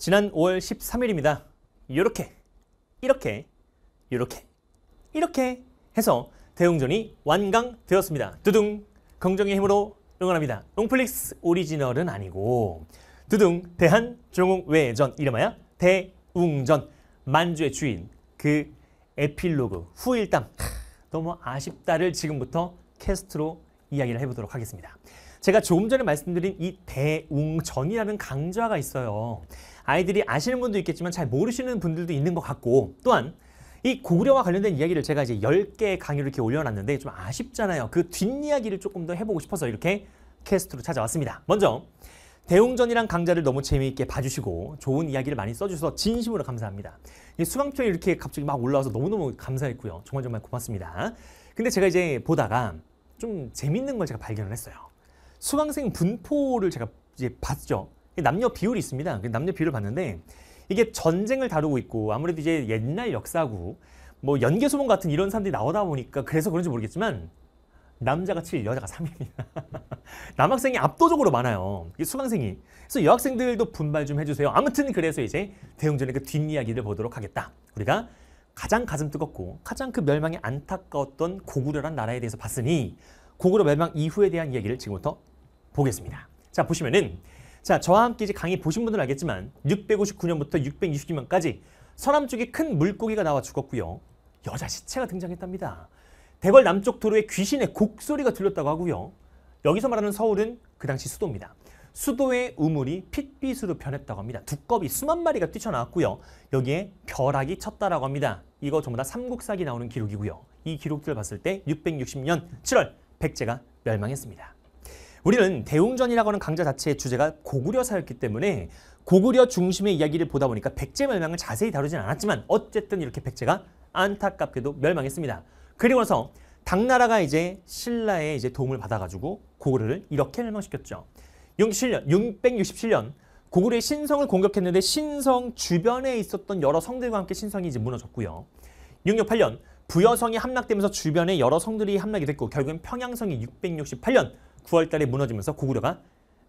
지난 5월 13일입니다. 이렇게, 이렇게, 이렇게, 이렇게 해서 대웅전이 완강되었습니다. 두둥! 긍정의 힘으로 응원합니다. 롱플릭스 오리지널은 아니고 두둥! 대한 종웅외전 이름하여 대웅전 만주의 주인 그 에필로그 후일담 너무 아쉽다를 지금부터 캐스트로 이야기를 해보도록 하겠습니다. 제가 조금 전에 말씀드린 이 대웅전이라는 강좌가 있어요. 아이들이 아시는 분도 있겠지만 잘 모르시는 분들도 있는 것 같고 또한 이 고구려와 관련된 이야기를 제가 이제 10개 강의를 이렇게 올려놨는데 좀 아쉽잖아요. 그 뒷이야기를 조금 더 해보고 싶어서 이렇게 캐스트로 찾아왔습니다. 먼저 대웅전이란 강좌를 너무 재미있게 봐주시고 좋은 이야기를 많이 써주셔서 진심으로 감사합니다. 수강표이 이렇게 갑자기 막 올라와서 너무너무 감사했고요. 정말 정말 고맙습니다. 근데 제가 이제 보다가 좀 재밌는 걸 제가 발견을 했어요. 수강생 분포를 제가 이제 봤죠. 남녀 비율이 있습니다. 그 남녀 비율을 봤는데 이게 전쟁을 다루고 있고 아무래도 이제 옛날 역사고 뭐 연개소문 같은 이런 사람들이 나오다 보니까 그래서 그런지 모르겠지만 남자가 7, 여자가 3입니다. 남학생이 압도적으로 많아요. 수강생이. 그래서 여학생들도 분발 좀 해주세요. 아무튼 그래서 이제 대웅전의 그 뒷이야기를 보도록 하겠다. 우리가 가장 가슴 뜨겁고 가장 그 멸망이 안타까웠던 고구려란 나라에 대해서 봤으니 고구려 멸망 이후에 대한 이야기를 지금부터 보겠습니다. 자, 보시면은 자, 저와 함께 이제 강의 보신 분들은 알겠지만 659년부터 6 6 2년까지 서남 쪽에 큰 물고기가 나와 죽었고요. 여자 시체가 등장했답니다. 대궐 남쪽 도로에 귀신의 곡소리가 들렸다고 하고요. 여기서 말하는 서울은 그 당시 수도입니다. 수도의 우물이 핏빛으로 변했다고 합니다. 두꺼비 수만 마리가 뛰쳐나왔고요. 여기에 벼락이 쳤다라고 합니다. 이거 전부 다 삼국사기 나오는 기록이고요. 이 기록들을 봤을 때 660년 7월 백제가 멸망했습니다. 우리는 대웅전이라고 하는 강자 자체의 주제가 고구려사였기 때문에 고구려 중심의 이야기를 보다 보니까 백제 멸망을 자세히 다루진 않았지만 어쨌든 이렇게 백제가 안타깝게도 멸망했습니다. 그리고 나서 당나라가 이제 신라의 이제 도움을 받아가지고 고구려를 이렇게 멸망시켰죠. 67년, 667년 고구려의 신성을 공격했는데 신성 주변에 있었던 여러 성들과 함께 신성이 이제 무너졌고요. 668년 부여성이 함락되면서 주변의 여러 성들이 함락이 됐고 결국엔 평양성이 668년 9월달에 무너지면서 고구려가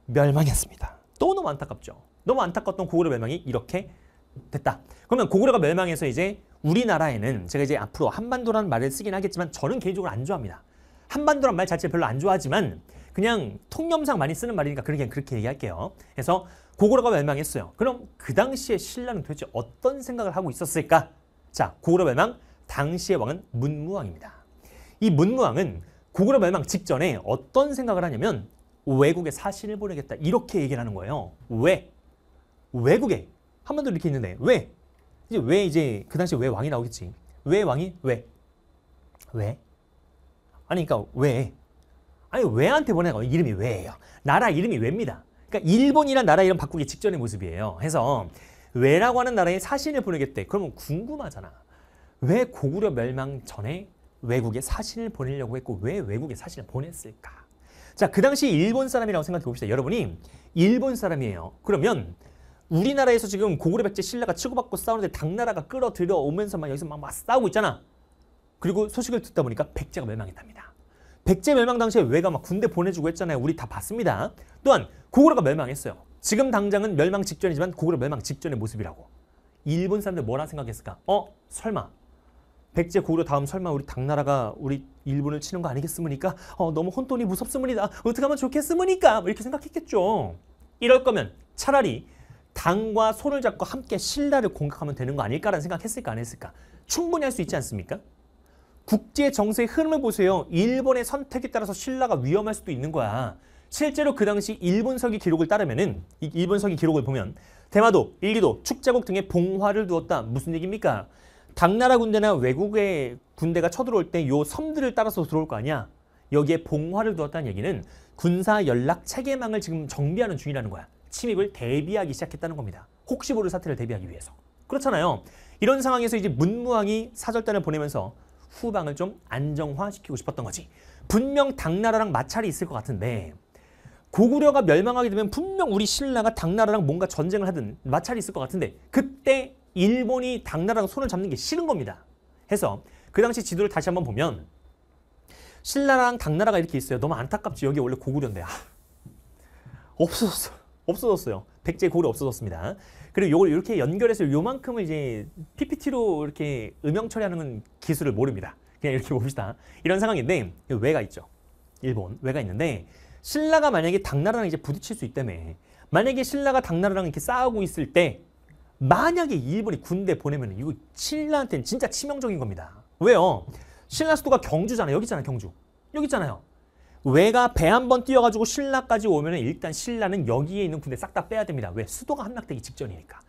멸망했습니다. 또 너무 안타깝죠. 너무 안타깝던 고구려 멸망이 이렇게 됐다. 그러면 고구려가 멸망해서 이제 우리나라에는 제가 이제 앞으로 한반도라는 말을 쓰긴 하겠지만 저는 개인적으로 안 좋아합니다. 한반도란 말 자체를 별로 안 좋아하지만 그냥 통념상 많이 쓰는 말이니까 그냥 그렇게 얘기할게요. 그래서 고구려가 멸망했어요. 그럼 그 당시에 신라는 도대체 어떤 생각을 하고 있었을까? 자, 고구려 멸망 당시의 왕은 문무왕입니다. 이 문무왕은 고구려 멸망 직전에 어떤 생각을 하냐면 외국에 사신을 보내겠다 이렇게 얘기를 하는 거예요. 왜? 외국에 한번도 이렇게 있는데 왜? 이제 왜 이제 그 당시 왜 왕이 나오겠지? 왜 왕이 왜? 왜? 아니 그러니까 왜? 아니 왜한테 보내고 이름이 왜예요? 나라 이름이 왜입니다. 그러니까 일본이란 나라 이름 바꾸기 직전의 모습이에요. 해서 왜라고 하는 나라에 사신을 보내겠대. 그러면 궁금하잖아. 왜 고구려 멸망 전에 외국에 사신을 보내려고 했고 왜 외국에 사신을 보냈을까? 자, 그 당시 일본 사람이라고 생각해 봅시다. 여러분이 일본 사람이에요. 그러면 우리나라에서 지금 고구려 백제 신라가 치고받고 싸우는데 당나라가 끌어들여 오면서 막 여기서 막, 막 싸우고 있잖아. 그리고 소식을 듣다 보니까 백제가 멸망했답니다. 백제 멸망 당시에 왜가 막 군대 보내주고 했잖아요. 우리 다 봤습니다. 또한 고구려가 멸망했어요. 지금 당장은 멸망 직전이지만 고구려 멸망 직전의 모습이라고. 일본 사람들 뭐라 생각했을까? 어? 설마 백제 고구려 다음 설마 우리 당나라가 우리 일본을 치는 거 아니겠습니까? 어, 너무 혼돈이 무섭습니다. 어떻게 하면 좋겠습니까? 뭐 이렇게 생각했겠죠. 이럴 거면 차라리 당과 손을 잡고 함께 신라를 공격하면 되는 거 아닐까라는 생각했을까 안 했을까? 충분히 할 수 있지 않습니까? 국제 정세의 흐름을 보세요. 일본의 선택에 따라서 신라가 위험할 수도 있는 거야. 실제로 그 당시 일본서기 기록을 따르면은 일본서기 기록을 보면 대마도, 일기도, 축자국 등에 봉화를 두었다. 무슨 얘기입니까? 당나라 군대나 외국의 군대가 쳐들어올 때 요 섬들을 따라서 들어올 거 아니야. 여기에 봉화를 두었다는 얘기는 군사 연락 체계망을 지금 정비하는 중이라는 거야. 침입을 대비하기 시작했다는 겁니다. 혹시 모를 사태를 대비하기 위해서. 그렇잖아요. 이런 상황에서 이제 문무왕이 사절단을 보내면서 후방을 좀 안정화시키고 싶었던 거지. 분명 당나라랑 마찰이 있을 것 같은데 고구려가 멸망하게 되면 분명 우리 신라가 당나라랑 뭔가 전쟁을 하든 마찰이 있을 것 같은데 그때 일본이 당나라랑 손을 잡는 게 싫은 겁니다. 해서 그 당시 지도를 다시 한번 보면 신라랑 당나라가 이렇게 있어요. 너무 안타깝지. 여기 원래 고구려인데. 아, 없어졌어. 없어졌어요. 백제 고구려 없어졌습니다. 그리고 요걸 이렇게 연결해서 요만큼을 이제 PPT로 이렇게 음영 처리하는 기술을 모릅니다. 그냥 이렇게 봅시다. 이런 상황인데 왜가 그 있죠. 일본 왜가 있는데 신라가 만약에 당나라랑 이제 부딪힐 수 있다며 만약에 신라가 당나라랑 이렇게 싸우고 있을 때 만약에 일본이 군대 보내면 이거 신라한테는 진짜 치명적인 겁니다. 왜요? 신라 수도가 경주잖아요. 여기 있잖아요. 경주. 여기 있잖아요. 왜가 배 한 번 뛰어가지고 신라까지 오면 일단 신라는 여기에 있는 군대 싹 다 빼야 됩니다. 왜? 수도가 함락되기 직전이니까.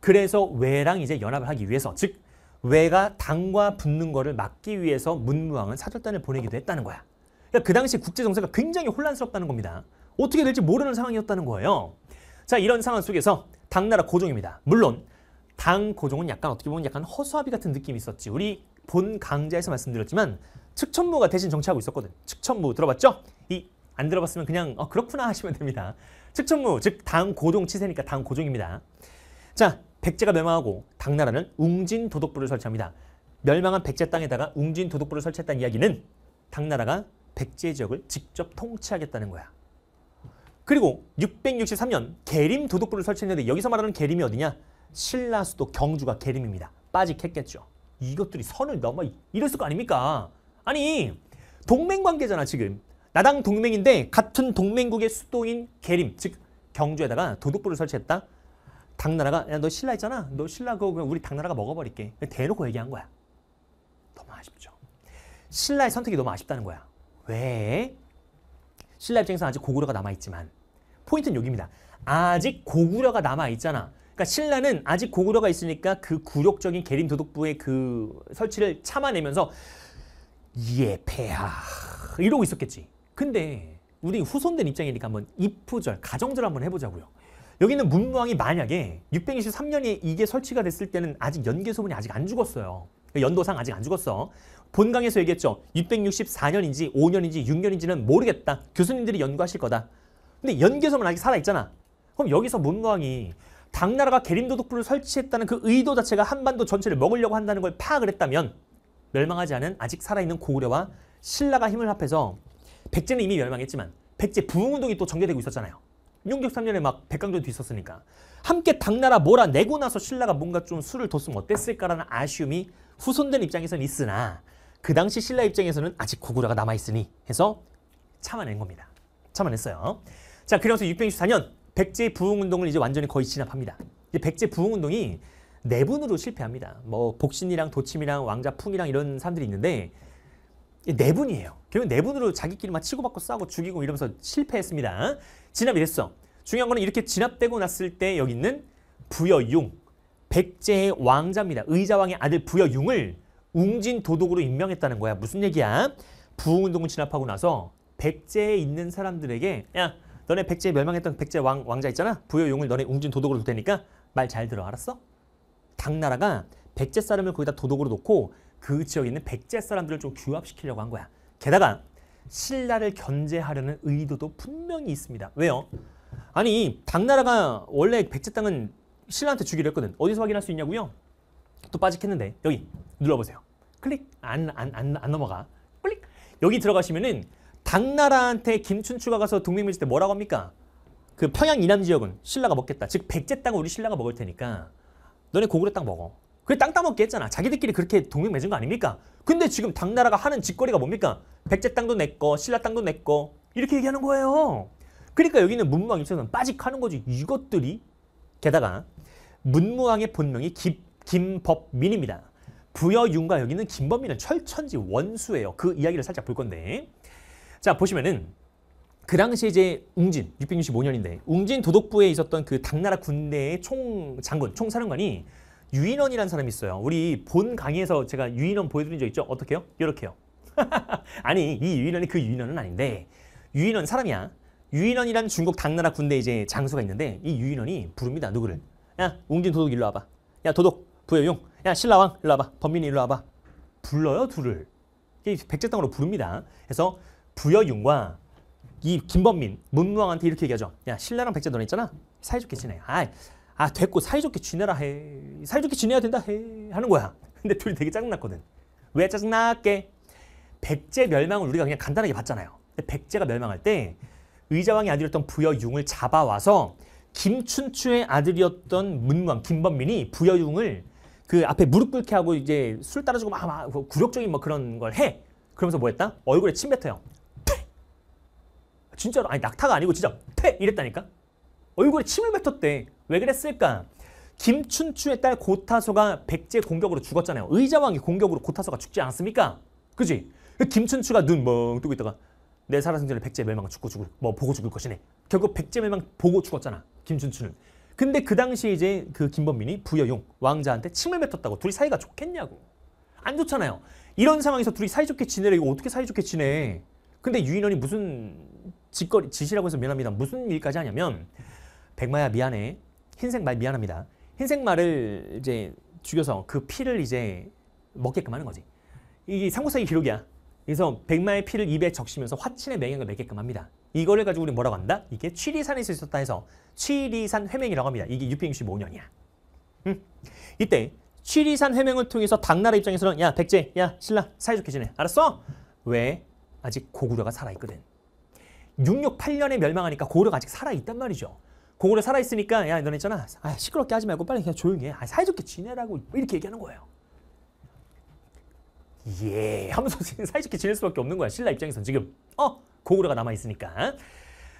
그래서 왜랑 이제 연합을 하기 위해서 즉 왜가 당과 붙는 거를 막기 위해서 문무왕은 사절단을 보내기도 했다는 거야. 그러니까 그 당시 국제 정세가 굉장히 혼란스럽다는 겁니다. 어떻게 될지 모르는 상황이었다는 거예요. 자 이런 상황 속에서 당나라 고종입니다. 물론 당 고종은 약간 어떻게 보면 약간 허수아비 같은 느낌이 있었지. 우리 본 강좌에서 말씀드렸지만 측천무가 대신 정치하고 있었거든. 측천무 들어봤죠? 이 안 들어봤으면 그냥 어, 그렇구나 하시면 됩니다. 측천무 즉 당 고종 치세니까 당 고종입니다. 자 백제가 멸망하고 당나라는 웅진 도덕부를 설치합니다. 멸망한 백제 땅에다가 웅진 도덕부를 설치했다는 이야기는 당나라가 백제 지역을 직접 통치하겠다는 거야. 그리고 663년 계림 도독부를 설치했는데 여기서 말하는 계림이 어디냐? 신라 수도 경주가 계림입니다. 빠직했겠죠. 이것들이 선을 넘어 이랬을 거 아닙니까? 아니 동맹 관계잖아 지금. 나당 동맹인데 같은 동맹국의 수도인 계림 즉 경주에다가 도독부를 설치했다. 당나라가 야 너 신라 있잖아. 너 신라 그거 그냥 우리 당나라가 먹어버릴게. 대놓고 얘기한 거야. 너무 아쉽죠. 신라의 선택이 너무 아쉽다는 거야. 왜? 신라 입장에서 아직 고구려가 남아있지만 포인트는 여기입니다. 아직 고구려가 남아있잖아. 그러니까 신라는 아직 고구려가 있으니까 그 굴욕적인 계림 도독부의 그 설치를 참아내면서 예패야 이러고 있었겠지. 근데 우리 후손된 입장이니까 한번 입후절, 가정절 한번 해보자고요. 여기는 문무왕이 만약에 623년에 이게 설치가 됐을 때는 아직 연개소문이 아직 안 죽었어요. 연도상 아직 안 죽었어. 본강에서 얘기했죠. 664년인지 5년인지 6년인지는 모르겠다. 교수님들이 연구하실 거다. 근데 연개소만 아직 살아있잖아. 그럼 여기서 문광이 당나라가 계림도둑부를 설치했다는 그 의도 자체가 한반도 전체를 먹으려고 한다는 걸 파악을 했다면 멸망하지 않은 아직 살아있는 고구려와 신라가 힘을 합해서 백제는 이미 멸망했지만 백제 부흥운동이 또 전개되고 있었잖아요. 663년에 막 백강도도 있었으니까 함께 당나라 몰아내고 나서 신라가 뭔가 좀 수를 뒀으면 어땠을까라는 아쉬움이 후손들 입장에서는 있으나 그 당시 신라 입장에서는 아직 고구려가 남아있으니 해서 참아낸 겁니다. 참아냈어요. 자, 그래서 664년 백제 부흥운동을 이제 완전히 거의 진압합니다. 이제 백제 부흥운동이 내분으로 실패합니다. 뭐 복신이랑 도침이랑 왕자풍이랑 이런 사람들이 있는데 내분이에요. 결국 내분으로 자기끼리만 치고받고 싸고 죽이고 이러면서 실패했습니다. 진압이 됐어. 중요한 거는 이렇게 진압되고 났을 때 여기 있는 부여융 백제의 왕자입니다. 의자왕의 아들 부여 융을 웅진 도독으로 임명했다는 거야. 무슨 얘기야? 부흥운동을 진압하고 나서 백제에 있는 사람들에게 야 너네 백제 에 멸망했던 백제 왕, 왕자 있잖아. 부여 융을 너네 웅진 도독으로 둘 테니까 말 잘 들어 알았어? 당나라가 백제 사람을 거기다 도독으로 놓고 그 지역에 있는 백제 사람들을 좀 규합시키려고 한 거야. 게다가 신라를 견제하려는 의도도 분명히 있습니다. 왜요? 아니 당나라가 원래 백제 땅은 신라한테 주기로 했거든. 어디서 확인할 수 있냐고요? 또빠지겠는데 여기 눌러보세요. 클릭 안안안 안 넘어가. 클릭 여기 들어가시면은 당나라한테 김춘추가 가서 동맹 맺을 때 뭐라고 합니까? 그 평양 이남 지역은 신라가 먹겠다. 즉 백제 땅을 우리 신라가 먹을 테니까 너네 고구려 땅 먹어. 그래 땅 따먹게 했잖아. 자기들끼리 그렇게 동맹 맺은 거 아닙니까? 근데 지금 당나라가 하는 짓거리가 뭡니까? 백제 땅도 내 거, 신라 땅도 내 거. 이렇게 얘기하는 거예요. 그러니까 여기는 문망 입장에서는 빠직하는 거지. 이것들이 게다가 문무왕의 본명이 기, 김법민입니다. 부여 윤과 여기는 김법민은 철천지 원수예요. 그 이야기를 살짝 볼 건데 자 보시면은 그 당시 이제 웅진 665년인데 웅진 도독부에 있었던 그 당나라 군대의 총 장군 총사령관이 유인원이라는 사람이 있어요. 우리 본 강의에서 제가 유인원 보여드린 적 있죠? 어떻게요? 이렇게요. 아니 이 유인원이 그 유인원은 아닌데 유인원 사람이야. 유인원이란 중국 당나라 군대 이제 장수가 있는데 이 유인원이 부릅니다. 누구를? 야 웅진 도둑 일로 와봐. 야 도둑 부여용. 야 신라왕 일로 와봐. 범민이 일로 와봐. 불러요 둘을. 백제땅으로 부릅니다. 그래서 부여용과 이 김범민, 문무왕한테 이렇게 얘기하죠. 야 신라랑 백제 너네 있잖아. 사이좋게 지내. 아, 아 됐고 사이좋게 지내라 해. 사이좋게 지내야 된다 해. 하는 거야. 근데 둘이 되게 짜증났거든. 왜 짜증났게? 백제 멸망을 우리가 그냥 간단하게 봤잖아요. 근데 백제가 멸망할 때 의자왕이 아들이었던 부여융을 잡아와서 김춘추의 아들이었던 문무왕 김범민이 부여융을 그 앞에 무릎 꿇게 하고 이제 술 따라주고 막, 막 그 굴욕적인 뭐 그런 걸 해. 그러면서 뭐 했다? 얼굴에 침 뱉어요. 퇴! 진짜로 아니 낙타가 아니고 진짜 퇴! 이랬다니까. 얼굴에 침을 뱉었대. 왜 그랬을까? 김춘추의 딸 고타소가 백제 공격으로 죽었잖아요. 의자왕이 공격으로 고타소가 죽지 않습니까 그지? 그 김춘추가 눈 멍 뜨고 있다가 내 살아생전에 백제 멸망 죽고 죽을 뭐 보고 죽을 것이네. 결국 백제 멸망 보고 죽었잖아. 김춘추는. 근데 그 당시에 이제 그 김범민이 부여용 왕자한테 침을 뱉었다고 둘이 사이가 좋겠냐고. 안 좋잖아요. 이런 상황에서 둘이 사이좋게 지내래 이거 어떻게 사이좋게 지내. 근데 유인원이 무슨 짓거리 짓이라고 해서 미안합니다. 무슨 일까지 하냐면 백마야 미안해. 흰색 말 미안합니다. 흰색 말을 이제 죽여서 그 피를 이제 먹게끔 하는 거지. 이게 삼국사기 기록이야. 그래서 백마의 피를 입에 적시면서 화친의 맹약을 맺게끔 합니다. 이거를 가지고 우리 뭐라고 한다? 이게 취리산에서 있었다 해서 취리산 회맹이라고 합니다. 이게 665년이야. 음. 이때 취리산 회맹을 통해서 당나라 입장에서는 야 백제, 야 신라 사이좋게 지내. 알았어? 왜? 아직 고구려가 살아있거든. 668년에 멸망하니까 고구려가 아직 살아있단 말이죠. 고구려 살아있으니까 야 너네 있잖아. 아, 시끄럽게 하지 말고 빨리 그냥 조용히 해. 아, 사이좋게 지내라고 이렇게 얘기하는 거예요. 예 하면서 사이좋게 지낼 수밖에 없는 거야. 신라 입장에선 지금 어 고구려가 남아 있으니까.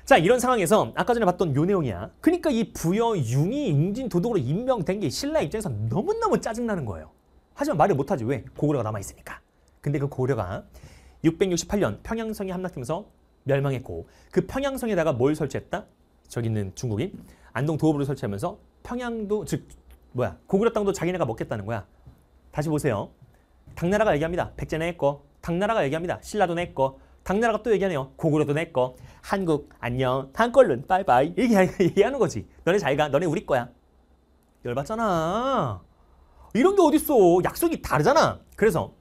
자 이런 상황에서 아까 전에 봤던 요 내용이야. 그러니까 이 부여 융이 웅진 도독으로 임명된 게 신라 입장에선 너무너무 짜증나는 거예요. 하지만 말을 못하지 왜? 고구려가 남아 있으니까. 근데 그 고구려가 668년 평양성이 함락되면서 멸망했고 그 평양성에다가 뭘 설치했다? 저기 있는 중국인 안동 도읍을 설치하면서 평양도 즉 뭐야 고구려 땅도 자기네가 먹겠다는 거야. 다시 보세요. 당나라가 얘기합니다. 백제는 했고 당나라가 얘기합니다. 신라도 냈고 당나라가 또 얘기하네요. 고구려도 냈고 한국 안녕 한걸른 빠이빠이 얘기하는 거지. 너네 잘가 너네 우리 거야. 열받잖아. 이런 게 어딨어. 약속이 다르잖아. 그래서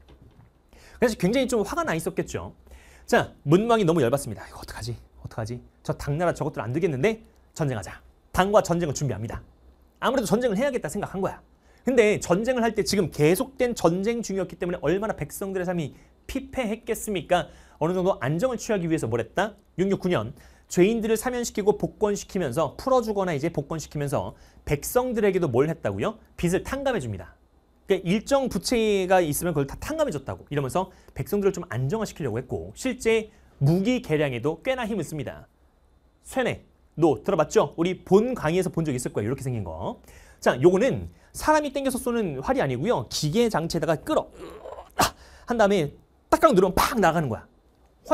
그래서 굉장히 좀 화가 나 있었겠죠. 자 문왕이 너무 열받습니다. 이거 어떡하지? 어떡하지? 저 당나라 저것들 안 되겠는데 전쟁하자. 당과 전쟁을 준비합니다. 아무래도 전쟁을 해야겠다 생각한 거야. 근데 전쟁을 할 때 지금 계속된 전쟁 중이었기 때문에 얼마나 백성들의 삶이 피폐했겠습니까? 어느 정도 안정을 취하기 위해서 뭘 했다? 669년 죄인들을 사면시키고 복권시키면서 풀어주거나 이제 복권시키면서 백성들에게도 뭘 했다고요? 빚을 탕감해줍니다. 그러니까 일정 부채가 있으면 그걸 다 탕감해줬다고 이러면서 백성들을 좀 안정화시키려고 했고 실제 무기 개량에도 꽤나 힘을 씁니다. 쇠뇌, 노 들어봤죠? 우리 본 강의에서 본 적 있을 거예요. 이렇게 생긴 거. 자, 요거는 사람이 땡겨서 쏘는 활이 아니고요. 기계 장치에다가 끌어 아, 한 다음에 딱딱 누르면 팍 나가는 거야.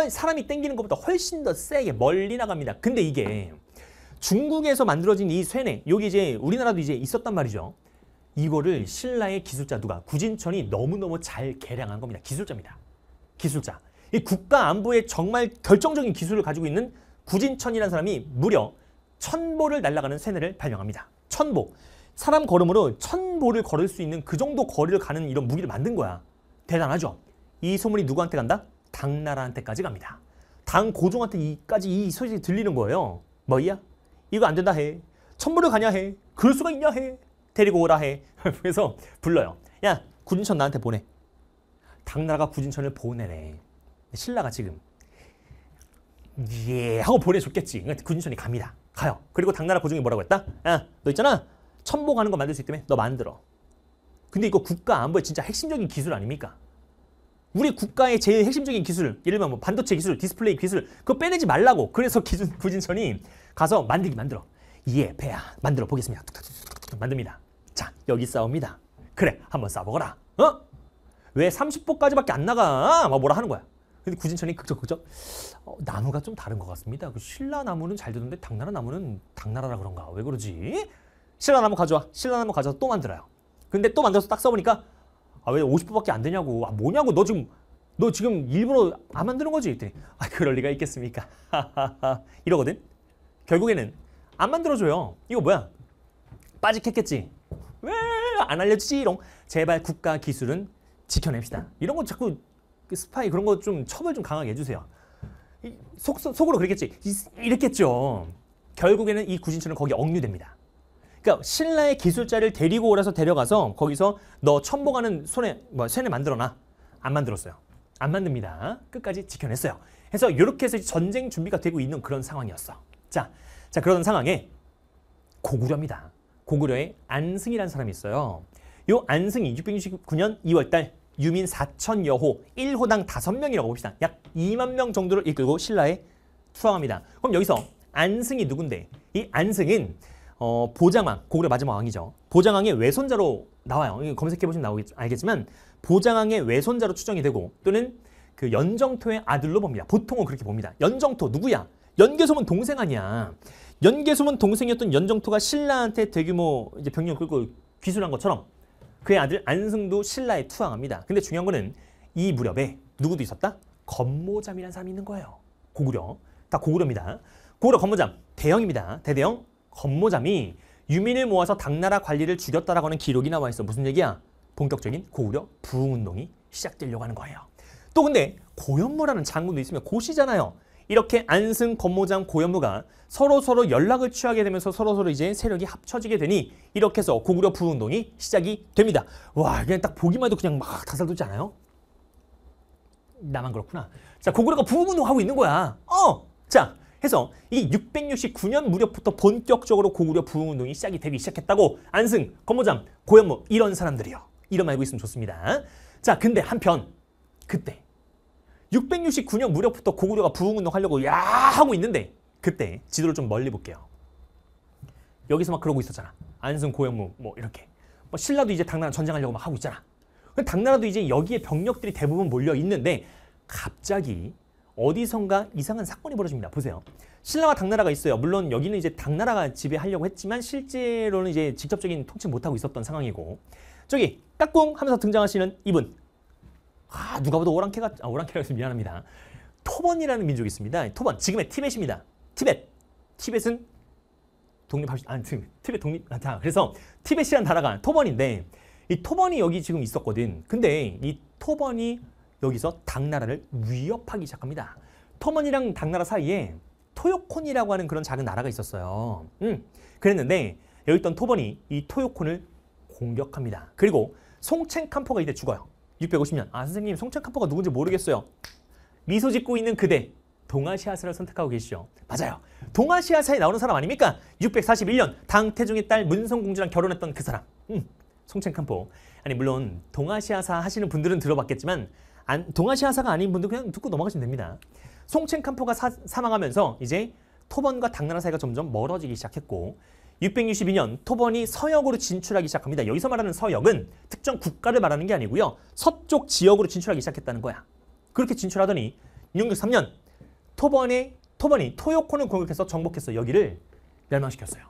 사람이 땡기는 것보다 훨씬 더 세게 멀리 나갑니다. 근데 이게 중국에서 만들어진 이 쇠네, 여기 이제 우리나라도 이제 있었단 말이죠. 이거를 신라의 기술자 누가 구진천이 너무너무 잘 개량한 겁니다. 기술자입니다. 기술자. 이 국가 안보에 정말 결정적인 기술을 가지고 있는 구진천이라는 사람이 무려 천보를 날아가는 쇠뇌를 발명합니다. 천보. 사람 걸음으로 천보를 걸을 수 있는 그 정도 거리를 가는 이런 무기를 만든 거야. 대단하죠? 이 소문이 누구한테 간다? 당나라한테까지 갑니다. 당 고종한테 이까지 이 소식이 들리는 거예요. 뭐야? 이거 안 된다 해. 천보를 가냐 해. 그럴 수가 있냐 해. 데리고 오라 해. 그래서 불러요. 야 구진천 나한테 보내. 당나라가 구진천을 보내래. 신라가 지금 예 하고 보내줬겠지. 그러니까 구진천이 갑니다. 가요. 그리고 당나라 고종이 뭐라고 했다? 야너 있잖아. 첨복하는거 만들 수 있기 때문에 너 만들어. 근데 이거 국가 안보의 진짜 핵심적인 기술 아닙니까? 우리 국가의 제일 핵심적인 기술, 예를 들면 뭐 반도체 기술, 디스플레이 기술, 그거 빼내지 말라고. 그래서 기준, 구진천이 가서 만들기 만들어. 예, 배야. 만들어 보겠습니다. 툭툭툭툭 만듭니다. 자, 여기 싸웁니다. 그래, 한번 싸보거라. 어? 왜 30보까지밖에 안 나가? 막 뭐라 하는 거야. 근데 구진천이 극적극적 어, 나무가 좀 다른 것 같습니다. 그 신라 나무는 잘되는데 당나라 나무는 당나라라 그런가? 왜 그러지? 신라나무 가져와. 신라나무 가져서 또 만들어요. 근데 또 만들어서 딱 써보니까 아, 왜 50%밖에 안 되냐고. 아, 뭐냐고. 너 지금 너 지금 일부러 안 만드는 거지? 랬더니 아, 그럴 리가 있겠습니까? 이러거든. 결국에는 안 만들어줘요. 이거 뭐야? 빠지겠겠지왜 안알려주지 이런 제발 국가 기술은 지켜냅시다. 이런 거 자꾸 그 스파이 그런 거 좀 처벌 좀 강하게 해주세요. 속, 속으로 그랬겠지. 이랬겠죠. 결국에는 이구신처은 거기 에 억류됩니다. 그러니까 신라의 기술자를 데리고 오라서 데려가서 거기서 너첨복하는 손에 뭐 쇠를 만들어놔. 안 만들었어요. 안 만듭니다. 끝까지 지켜냈어요. 해서 이렇게 해서 전쟁 준비가 되고 있는 그런 상황이었어. 자, 자 그런 상황에 고구려입니다. 고구려의 안승이라는 사람이 있어요. 요 안승이 669년 2월달 유민 4천 여호 1호당 5명이라고 봅시다. 약 2만 명 정도를 이끌고 신라에 투항합니다. 그럼 여기서 안승이 누군데? 이 안승은 어, 보장왕, 고구려 마지막 왕이죠. 보장왕의 외손자로 나와요. 검색해보시면 나오겠, 알겠지만 보장왕의 외손자로 추정이 되고 또는 그 연정토의 아들로 봅니다. 보통은 그렇게 봅니다. 연정토 누구야? 연개소문 동생 아니야. 연개소문 동생이었던 연정토가 신라한테 대규모 이제 병력 을 끌고 귀순한 것처럼 그의 아들 안승도 신라에 투항합니다. 근데 중요한 거는 이 무렵에 누구도 있었다? 건모잠이라는 사람이 있는 거예요. 고구려. 다 고구려입니다. 고구려 건모잠. 대형입니다. 대대형 권모잠이 유민을 모아서 당나라 관리를 죽였다라고 하는 기록이 나와 있어. 무슨 얘기야? 본격적인 고구려 부흥운동이 시작되려고 하는 거예요. 또 근데 고현무라는 장군도 있으면 고시잖아요. 이렇게 안승, 권모장, 고현무가 서로서로 연락을 취하게 되면서 서로서로 이제 세력이 합쳐지게 되니 이렇게 해서 고구려 부흥운동이 시작이 됩니다. 와 그냥 딱 보기만 해도 그냥 막 다살 돋지 않아요? 나만 그렇구나. 자 고구려가 부흥운동하고 있는 거야. 어! 자 해서 이 669년 무렵부터 본격적으로 고구려 부흥운동이 시작이 되기 시작했다고 안승, 검모장 고현무 이런 사람들이요. 이름 알고 있으면 좋습니다. 자 근데 한편 그때 669년 무렵부터 고구려가 부흥운동 하려고 야 하고 있는데 그때 지도를 좀 멀리 볼게요. 여기서 막 그러고 있었잖아. 안승, 고현무 뭐 이렇게. 뭐 신라도 이제 당나라 전쟁하려고 막 하고 있잖아. 당나라도 이제 여기에 병력들이 대부분 몰려 있는데 갑자기 어디선가 이상한 사건이 벌어집니다. 보세요. 신라와 당나라가 있어요. 물론 여기는 이제 당나라가 지배하려고 했지만 실제로는 이제 직접적인 통치 못하고 있었던 상황이고 저기 까꿍 하면서 등장하시는 이분 아 누가 봐도 오랑캐가 아 오랑캐라고 해서 미안합니다. 토번이라는 민족이 있습니다. 토번 지금의 티벳입니다. 티벳 티벳은 독립할 수아 티벳 독립 아, 자 그래서 티벳이란 나라가 토번인데 이 토번이 여기 지금 있었거든. 근데 이 토번이 여기서 당나라를 위협하기 시작합니다. 터먼이랑 당나라 사이에 토요콘이라고 하는 그런 작은 나라가 있었어요. 음, 그랬는데 여기 있던 토번이 이 토요콘을 공격합니다. 그리고 송첸캄포가 이때 죽어요. 650년. 아 선생님 송첸캄포가 누군지 모르겠어요. 미소 짓고 있는 그대 동아시아사를 선택하고 계시죠. 맞아요. 동아시아사에 나오는 사람 아닙니까? 641년 당태종의 딸 문성공주랑 결혼했던 그 사람. 음, 송첸캄포. 아니 물론 동아시아사 하시는 분들은 들어봤겠지만 안, 동아시아사가 아닌 분들 그냥 듣고 넘어가시면 됩니다. 송첸캄포가 사, 사망하면서 이제 토번과 당나라 사이가 점점 멀어지기 시작했고 662년 토번이 서역으로 진출하기 시작합니다. 여기서 말하는 서역은 특정 국가를 말하는 게 아니고요. 서쪽 지역으로 진출하기 시작했다는 거야. 그렇게 진출하더니 663년 토번의 토번이 토요콘을 공격해서 정복해서 여기를 멸망시켰어요.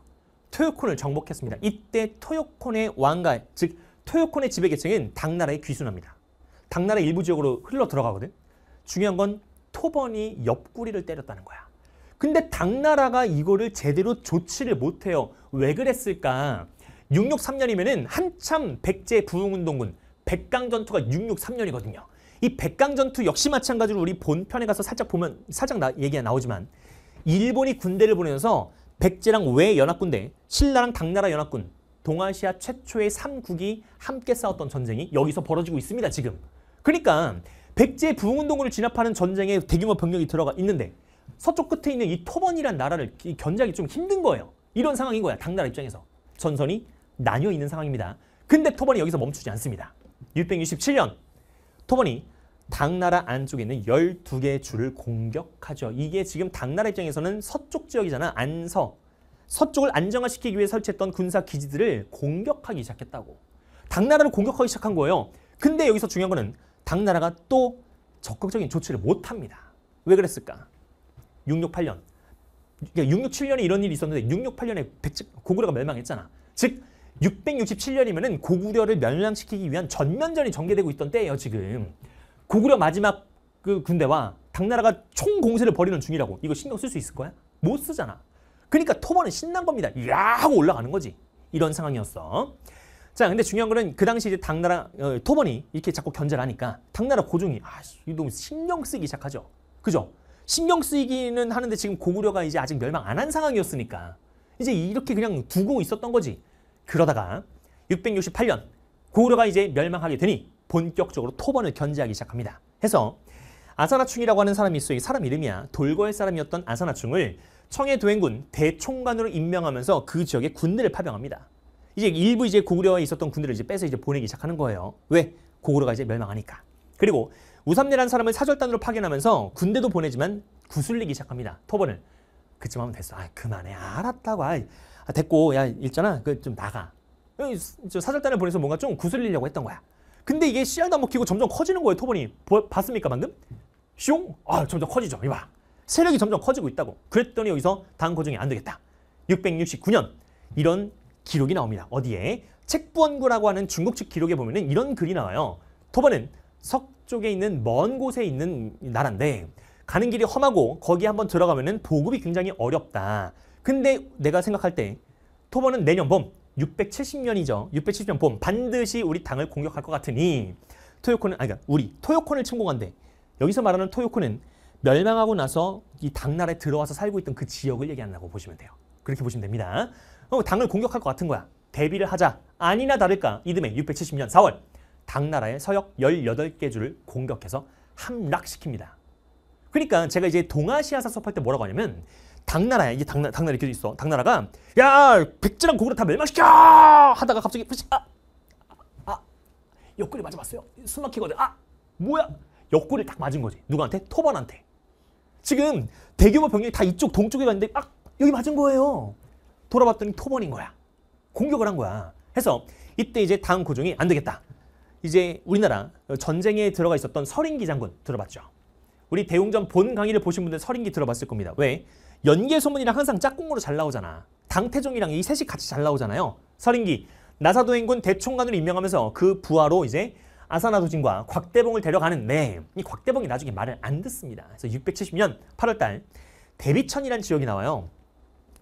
토요콘을 정복했습니다. 이때 토요콘의 왕가, 즉 토요콘의 지배계층은 당나라에 귀순합니다. 당나라 일부 지역으로 흘러 들어가거든. 중요한 건 토번이 옆구리를 때렸다는 거야. 근데 당나라가 이거를 제대로 조치를 못해요. 왜 그랬을까? 663년이면은 한참 백제 부흥운동군 백강 전투가 663년이거든요. 이 백강 전투 역시 마찬가지로 우리 본편에 가서 살짝 보면 살짝 나, 얘기가 나오지만 일본이 군대를 보내면서 백제랑 왜 연합군대, 신라랑 당나라 연합군, 동아시아 최초의 3국이 함께 싸웠던 전쟁이 여기서 벌어지고 있습니다, 지금. 그러니까 백제 부흥운동을 진압하는 전쟁에 대규모 병력이 들어가 있는데 서쪽 끝에 있는 이 토번이란 나라를 견제하기 좀 힘든 거예요. 이런 상황인 거야. 당나라 입장에서. 전선이 나뉘어 있는 상황입니다. 근데 토번이 여기서 멈추지 않습니다. 667년 토번이 당나라 안쪽에 있는 12개 의 줄을 공격하죠. 이게 지금 당나라 입장에서는 서쪽 지역이잖아. 안서. 서쪽을 안정화시키기 위해 설치했던 군사 기지들을 공격하기 시작했다고. 당나라를 공격하기 시작한 거예요. 근데 여기서 중요한 거는 당나라가 또 적극적인 조치를 못합니다. 왜 그랬을까? 668년. 그러니까 667년에 이런 일이 있었는데 668년에 백제, 고구려가 멸망했잖아. 즉 667년이면 고구려를 멸망시키기 위한 전면전이 전개되고 있던 때예요. 지금. 고구려 마지막 그 군대와 당나라가 총공세를 벌이는 중이라고. 이거 신경 쓸 수 있을 거야? 못 쓰잖아. 그러니까 토벌은 신난 겁니다. 야 하고 올라가는 거지. 이런 상황이었어. 자, 근데 중요한 거는 그 당시 이제 당나라 어, 토번이 이렇게 자꾸 견제를 하니까 당나라 고종이 아, 너무 신경 쓰기 시작하죠. 그죠? 신경 쓰기는 하는데 지금 고구려가 이제 아직 멸망 안 한 상황이었으니까 이제 이렇게 그냥 두고 있었던 거지. 그러다가 668년 고구려가 이제 멸망하게 되니 본격적으로 토번을 견제하기 시작합니다. 해서 아사나충이라고 하는 사람이 있어. 이 사람 이름이야. 돌궐 사람이었던 아사나충을 청해 도행군 대총관으로 임명하면서 그 지역에 군대를 파병합니다. 이제 일부 이제 고구려에 있었던 군대를 이제 빼서 이제 보내기 시작하는 거예요. 왜? 고구려가 이제 멸망하니까. 그리고 우삼례라는 사람을 사절단으로 파견하면서 군대도 보내지만 구슬리기 시작합니다. 토벌을. 그쯤 하면 됐어. 아, 그만해. 알았다고. 아, 됐고. 야, 있잖아. 그 좀 나가. 사절단을 보내서 뭔가 좀 구슬리려고 했던 거야. 근데 이게 씨알도 안 먹히고 점점 커지는 거예요. 토벌이. 봤습니까, 방금? 슝? 아, 점점 커지죠. 이봐. 세력이 점점 커지고 있다고. 그랬더니 여기서 당고정이 안 되겠다. 669년 이런 기록이 나옵니다. 어디에? 책부원구라고 하는 중국 측 기록에 보면은 이런 글이 나와요. 토번은석 쪽에 있는 먼 곳에 있는 나라인데 가는 길이 험하고 거기 한번 들어가면은 보급이 굉장히 어렵다. 근데 내가 생각할 때토번은 내년 봄 670년이죠. 670년 봄 반드시 우리 당을 공격할 것 같으니 토요코는 아니 그러니까 우리 토요콘을 침공한대. 여기서 말하는 토요코는 멸망하고 나서 이 당나라에 들어와서 살고 있던 그 지역을 얘기한다고 보시면 돼요. 그렇게 보시면 됩니다. 그럼 어, 당을 공격할 것 같은 거야. 대비를 하자. 아니나 다를까 이듬해 670년 4월 당나라의 서역 18개 주를 공격해서 함락시킵니다. 그러니까 제가 이제 동아시아사 수업할 때 뭐라고 하냐면 당나라야 이제 당나, 당나라 이렇게 있어. 당나라가 야 백제랑 고구려 다 멸망시켜 하다가 갑자기 아! 아! 옆구리 맞아봤어요. 숨 막히거든. 아! 뭐야? 옆구리딱 맞은 거지. 누구한테? 토번한테. 지금 대규모 병력이 다 이쪽 동쪽에 갔는데 아! 여기 맞은 거예요. 돌아봤더니 토번인 거야. 공격을 한 거야. 해서 이때 이제 다음 고종이 안 되겠다. 이제 우리나라 전쟁에 들어가 있었던 서린기 장군 들어봤죠. 우리 대웅전 본 강의를 보신 분들 서린기 들어봤을 겁니다. 왜? 연계소문이랑 항상 짝꿍으로 잘 나오잖아. 당태종이랑 이 셋이 같이 잘 나오잖아요. 서린기 나사도행군 대총관으로 임명하면서 그 부하로 이제 아사나 도진과 곽대봉을 데려가는데 네. 이 곽대봉이 나중에 말을 안 듣습니다. 그래서 670년 8월달 대비천이라는 지역이 나와요.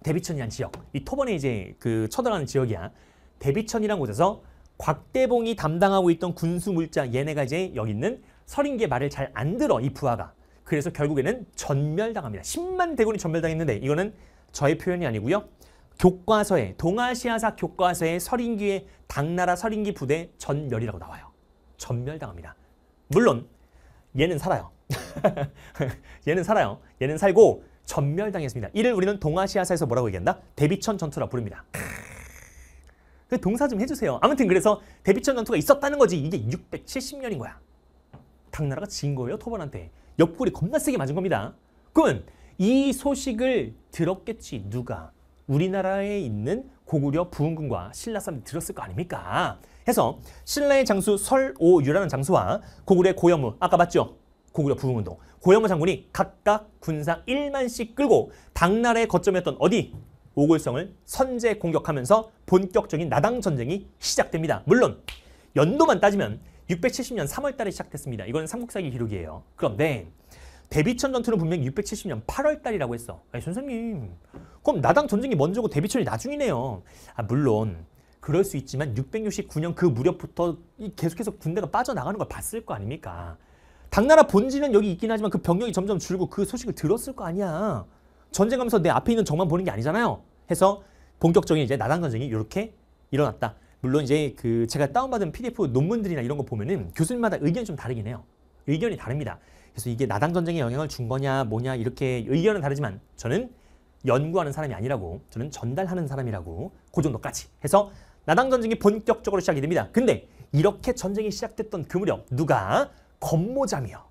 대비천이란 지역, 이 토번에 이제 그 쳐들어가는 지역이야. 대비천이란 곳에서 곽대봉이 담당하고 있던 군수 물자 얘네가 이제 여기 있는 서린계 말을 잘 안 들어 이 부하가. 그래서 결국에는 전멸당합니다. 10만 대군이 전멸당했는데 이거는 저의 표현이 아니고요. 교과서에 동아시아사 교과서에 서린기의 당나라 서린기 부대 전멸이라고 나와요. 전멸당합니다. 물론 얘는 살아요. 얘는 살아요. 얘는 살고 전멸당했습니다. 이를 우리는 동아시아사에서 뭐라고 얘기한다? 대비천 전투라 부릅니다. 그 동사 좀 해주세요. 아무튼 그래서 대비천 전투가 있었다는 거지. 이게 670년인 거야. 당나라가 진 거예요. 토벌한테. 옆구리 겁나 세게 맞은 겁니다. 그건 이 소식을 들었겠지. 누가. 우리나라에 있는 고구려 부흥군과 신라 사람들이 들었을 거 아닙니까? 해서 신라의 장수 설오유라는 장수와 고구려의 고여무 아까 봤죠? 고구려 부흥운동 고영호 장군이 각각 군사 1만씩 끌고 당나라의 거점이었던 어디? 오골성을 선제 공격하면서 본격적인 나당 전쟁이 시작됩니다. 물론 연도만 따지면 670년 3월 달에 시작됐습니다. 이건 삼국사기 기록이에요. 그런데 네. 대비천 전투는 분명히 670년 8월 달이라고 했어. 아니 선생님 그럼 나당 전쟁이 먼저고 대비천이 나중이네요. 아 물론 그럴 수 있지만 669년 그 무렵부터 계속해서 군대가 빠져나가는 걸 봤을 거 아닙니까? 당나라 본지는 여기 있긴 하지만 그 병력이 점점 줄고 그 소식을 들었을 거 아니야. 전쟁하면서 내 앞에 있는 적만 보는 게 아니잖아요. 해서 본격적인 이제 나당 전쟁이 이렇게 일어났다. 물론 이제 그 제가 다운받은 PDF 논문들이나 이런 거 보면은 교수님마다 의견이 좀 다르긴 해요. 의견이 다릅니다. 그래서 이게 나당 전쟁에 영향을 준 거냐 뭐냐 이렇게 의견은 다르지만 저는 연구하는 사람이 아니라고 저는 전달하는 사람이라고 그 정도까지 해서 나당 전쟁이 본격적으로 시작이 됩니다. 근데 이렇게 전쟁이 시작됐던 그 무렵 누가 겉모잠이요.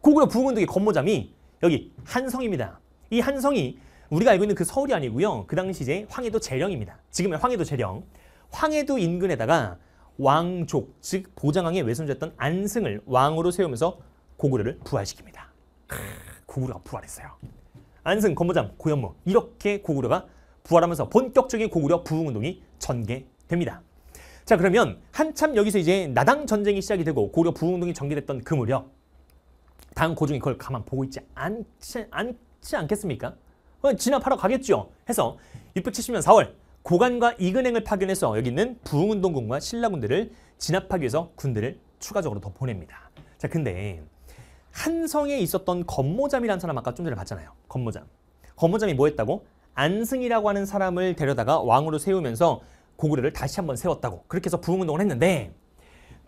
고구려 부흥운동의 겉모잠이 여기 한성입니다. 이 한성이 우리가 알고 있는 그 서울이 아니고요. 그 당시 이제 황해도 재령입니다. 지금의 황해도 재령. 황해도 인근에다가 왕족, 즉 보장왕의 외손자였던 안승을 왕으로 세우면서 고구려를 부활시킵니다. 크, 고구려가 부활했어요. 안승, 건보장, 고현무 이렇게 고구려가 부활하면서 본격적인 고구려 부흥운동이 전개됩니다. 자 그러면 한참 여기서 이제 나당 전쟁이 시작이 되고 고려 부흥동이 전개됐던 그 무렵 당 고종이 그걸 가만 보고 있지 않지, 않지 않겠습니까? 어, 진압하러 가겠죠. 해서 670년 4월 고관과 이근행을 파견해서 여기 있는 부흥운동군과 신라군들을 진압하기 위해서 군대를 추가적으로 더 보냅니다. 자 근데 한성에 있었던 건모잠이라는 사람 아까 좀 전에 봤잖아요. 건모잠. 건모잠이 뭐 했다고? 안승이라고 하는 사람을 데려다가 왕으로 세우면서 고구려를 다시 한번 세웠다고 그렇게 해서 부흥운동을 했는데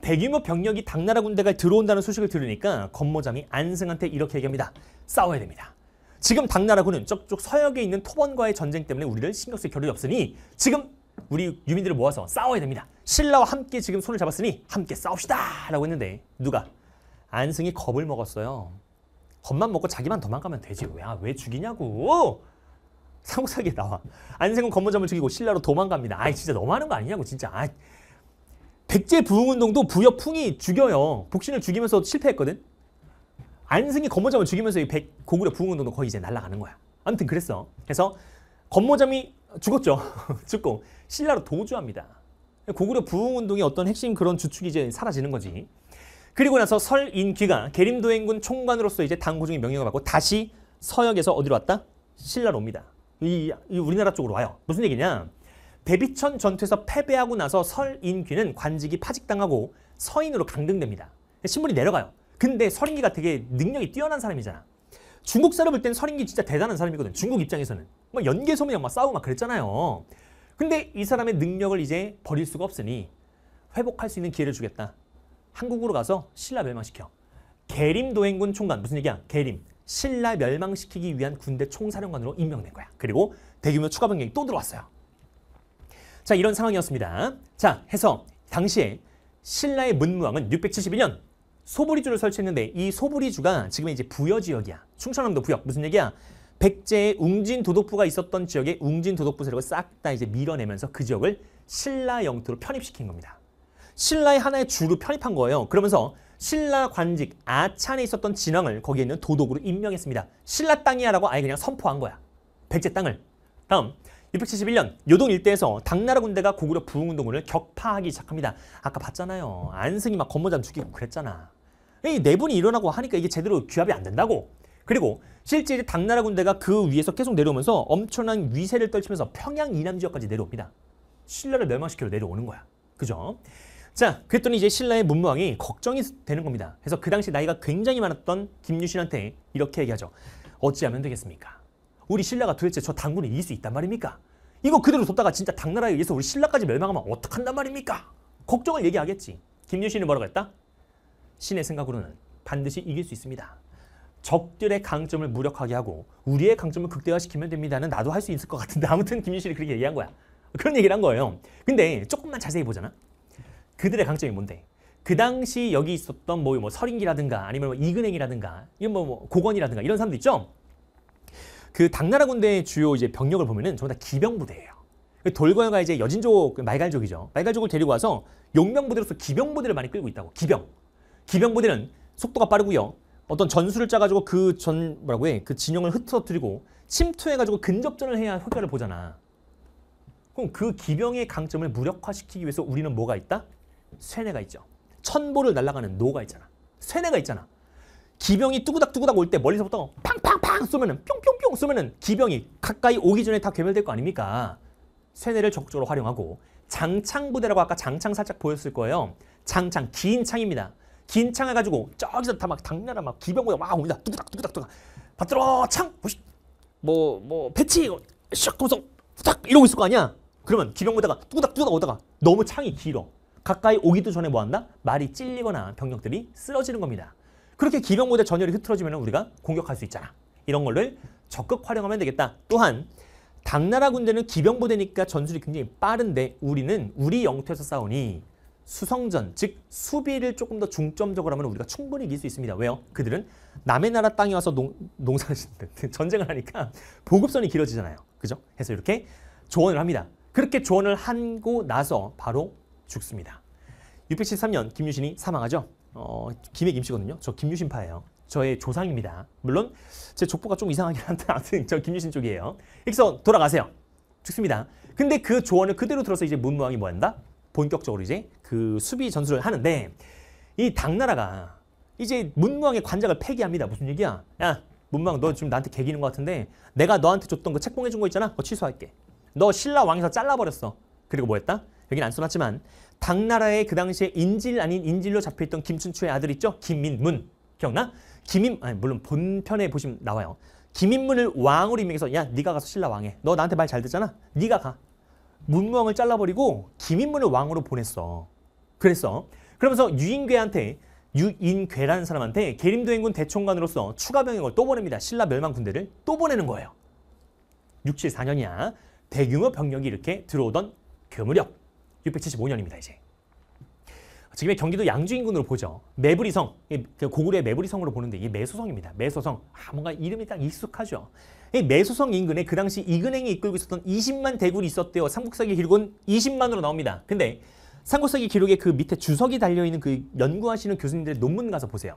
대규모 병력이 당나라 군대가 들어온다는 소식을 들으니까 권모장이 안승한테 이렇게 얘기합니다. 싸워야 됩니다. 지금 당나라군은 저쪽 서역에 있는 토번과의 전쟁 때문에 우리를 신경 쓸 겨를이 없으니 지금 우리 유민들을 모아서 싸워야 됩니다. 신라와 함께 지금 손을 잡았으니 함께 싸웁시다 라고 했는데 누가? 안승이 겁을 먹었어요. 겁만 먹고 자기만 도망가면 되지. 야, 아, 왜 죽이냐고. 상호사기에 나와. 안생은 검문점을 죽이고 신라로 도망갑니다. 아이 진짜 너무하는 거 아니냐고 진짜. 아이. 백제 부흥운동도 부여풍이 죽여요. 복신을 죽이면서 실패했거든. 안승이 검모점을 죽이면서 이 백, 고구려 부흥운동도 거의 이제 날아가는 거야. 아무튼 그랬어. 그래서 검모점이 죽었죠. 죽고 신라로 도주합니다. 고구려 부흥운동의 어떤 핵심 그런 주축이 이제 사라지는 거지. 그리고 나서 설인귀가 계림도행군 총관으로서 이제 당고종의 명령을 받고 다시 서역에서 어디로 왔다? 신라로 옵니다. 이, 이 우리나라 쪽으로 와요. 무슨 얘기냐? 대비천 전투에서 패배하고 나서 설인귀는 관직이 파직당하고 서인으로 강등됩니다. 신분이 내려가요. 근데 설인기가 되게 능력이 뛰어난 사람이잖아. 중국 사람을 땐 설인기 진짜 대단한 사람이거든. 중국 입장에서는. 막연개소매막 뭐 싸우고 막 그랬잖아요. 근데 이 사람의 능력을 이제 버릴 수가 없으니 회복할 수 있는 기회를 주겠다. 한국으로 가서 신라 멸망시켜. 계림도행군 총관 무슨 얘기야? 계림. 신라 멸망시키기 위한 군대 총사령관으로 임명된 거야. 그리고 대규모 추가 변경이 또 들어왔어요. 자, 이런 상황이었습니다. 자, 해서 당시에 신라의 문무왕은 6 7 1년 소보리주를 설치했는데 이 소보리주가 지금 이제 부여 지역이야. 충청남도 부역. 무슨 얘기야? 백제의 웅진 도독부가 있었던 지역에 웅진 도독부 세력을 싹 다 이제 밀어내면서 그 지역을 신라 영토로 편입시킨 겁니다. 신라의 하나의 주로 편입한 거예요. 그러면서 신라 관직 아찬에 있었던 진왕을 거기에 있는 도독으로 임명했습니다. 신라 땅이야라고 아예 그냥 선포한 거야. 백제 땅을. 다음 671년 요동 일대에서 당나라 군대가 고구려 부흥운동을 격파하기 시작합니다. 아까 봤잖아요. 안승이 막 건모잠 죽이고 그랬잖아. 이 내분이 네 일어나고 하니까 이게 제대로 규합이 안 된다고. 그리고 실제 당나라 군대가 그 위에서 계속 내려오면서 엄청난 위세를 떨치면서 평양 이남 지역까지 내려옵니다. 신라를 멸망시키러 내려오는 거야. 그죠? 자, 그랬더니 이제 신라의 문무왕이 걱정이 되는 겁니다. 그래서 그 당시 나이가 굉장히 많았던 김유신한테 이렇게 얘기하죠. 어찌하면 되겠습니까? 우리 신라가 도대체 저 당군을 이길 수 있단 말입니까? 이거 그대로 뒀다가 진짜 당나라에 의해서 우리 신라까지 멸망하면 어떡한단 말입니까? 걱정을 얘기하겠지. 김유신은 뭐라고 했다? 신의 생각으로는 반드시 이길 수 있습니다. 적들의 강점을 무력하게 하고 우리의 강점을 극대화시키면 됩니다는 나도 할 수 있을 것 같은데 아무튼 김유신이 그렇게 얘기한 거야. 그런 얘기를 한 거예요. 근데 조금만 자세히 보잖아. 그들의 강점이 뭔데? 그 당시 여기 있었던 뭐, 뭐 설인기라든가 아니면 뭐 이근행이라든가 이런 뭐, 뭐 고건이라든가 이런 사람들 있죠. 그 당나라 군대의 주요 이제 병력을 보면은 전부 다 기병 부대예요. 그 돌궐과 이제 여진족 그 말갈족이죠. 말갈족을 데리고 와서 용병 부대로서 기병 부대를 많이 끌고 있다고. 기병. 기병 부대는 속도가 빠르고요. 어떤 전술을 짜가지고 그 전 뭐라고 해그 진영을 흩어뜨리고 침투해가지고 근접전을 해야 효과를 보잖아. 그럼 그 기병의 강점을 무력화시키기 위해서 우리는 뭐가 있다? 쇠뇌가 있죠. 천보를 날아가는 노가 있잖아. 쇠뇌가 있잖아. 기병이 뚜구닥뚜구닥 올 때 멀리서부터 팡팡팡 쏘면은 뿅뿅뿅 쏘면은 기병이 가까이 오기 전에 다 괴멸될 거 아닙니까? 쇠뇌를 적극적으로 활용하고 장창 부대라고 아까 장창 살짝 보였을 거예요. 장창 긴 창입니다. 긴창 해가지고 저기서 다 막 당나라 막 기병보다 막 옵니다. 뚜구닥 뚜구닥 뚜구닥 받들어 창 뭐뭐 뭐, 배치 샥 하면서 딱 이러고 있을 거 아니야? 그러면 기병보다가 뚜구닥 뚜구닥 오다가 너무 창이 길어. 가까이 오기도 전에 뭐한다? 말이 찔리거나 병력들이 쓰러지는 겁니다. 그렇게 기병부대 전열이 흐트러지면 우리가 공격할 수 있잖아. 이런 걸를 적극 활용하면 되겠다. 또한 당나라 군대는 기병부대니까 전술이 굉장히 빠른데 우리는 우리 영토에서 싸우니 수성전, 즉 수비를 조금 더 중점적으로 하면 우리가 충분히 이길 수 있습니다. 왜요? 그들은 남의 나라 땅에 와서 농, 사를 짓는 전쟁을 하니까 보급선이 길어지잖아요. 그죠? 해서 이렇게 조언을 합니다. 그렇게 조언을 하고 나서 바로 죽습니다. 673년 김유신이 사망하죠. 어, 김해 김씨거든요. 저 김유신파예요. 저의 조상입니다. 물론 제 족보가 좀 이상하긴 한데 아무튼 저 김유신 쪽이에요. 익선 돌아가세요. 죽습니다. 근데 그 조언을 그대로 들어서 이제 문무왕이 뭐 한다? 본격적으로 이제 그 수비 전술을 하는데 이 당나라가 이제 문무왕의 관작을 폐기합니다. 무슨 얘기야? 야 문무왕 너 지금 나한테 개기는 것 같은데 내가 너한테 줬던 그 책봉해준 거 있잖아. 그거 취소할게. 너 신라 왕에서 잘라버렸어. 그리고 뭐 했다? 여기는 안 써놨지만 당나라의 그 당시에 인질 아닌 인질로 잡혀있던 김춘추의 아들 있죠? 김민문. 기억나? 김인 아니 물론 본편에 보시면 나와요. 김인문을 왕으로 임명해서 야 네가 가서 신라 왕해. 너 나한테 말 잘 듣잖아. 네가 가. 문무왕을 잘라버리고 김인문을 왕으로 보냈어. 그랬어. 그러면서 유인괴한테 유인괴라는 사람한테 계림도행군 대총관으로서 추가 병역을 또 보냅니다. 신라 멸망 군대를 또 보내는 거예요. 6, 7, 4년이야. 대규모 병력이 이렇게 들어오던 그 무렵 675년입니다. 이제. 지금의 경기도 양주 인근으로 보죠. 매부리성, 그 고구려의 매부리성으로 보는데 이게 매수성입니다. 매수성, 아, 뭔가 이름이 딱 익숙하죠. 이 매수성 인근에 그 당시 이근행이 이끌고 있었던 20만 대군이 있었대요. 삼국사기 기록은 20만으로 나옵니다. 근데 삼국사기 기록에 그 밑에 주석이 달려있는 그 연구하시는 교수님들의 논문 가서 보세요.